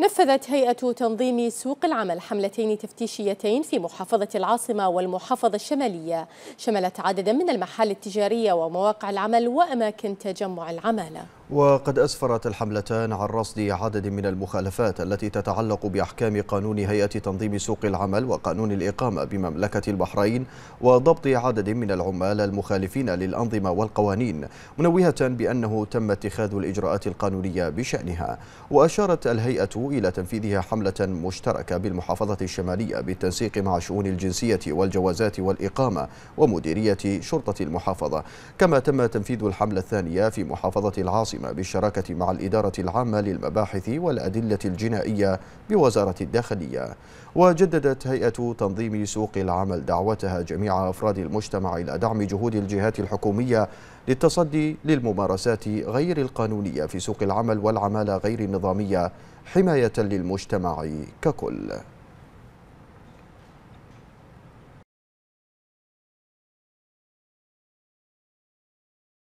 نفذت هيئة تنظيم سوق العمل حملتين تفتيشيتين في محافظة العاصمة والمحافظة الشمالية شملت عددا من المحال التجارية ومواقع العمل وأماكن تجمع العمالة وقد أسفرت الحملتان عن رصد عدد من المخالفات التي تتعلق بأحكام قانون هيئة تنظيم سوق العمل وقانون الإقامة بمملكة البحرين وضبط عدد من العمال المخالفين للأنظمة والقوانين منوهة بأنه تم اتخاذ الإجراءات القانونية بشأنها وأشارت الهيئة إلى تنفيذها حملة مشتركة بالمحافظة الشمالية بالتنسيق مع شؤون الجنسية والجوازات والإقامة ومديرية شرطة المحافظة كما تم تنفيذ الحملة الثانية في محافظة العاصمة القادمة بالشراكة مع الإدارة العامة للمباحث والأدلة الجنائية بوزارة الداخلية وجددت هيئة تنظيم سوق العمل دعوتها جميع أفراد المجتمع إلى دعم جهود الجهات الحكومية للتصدي للممارسات غير القانونية في سوق العمل والعمالة غير النظامية حماية للمجتمع ككل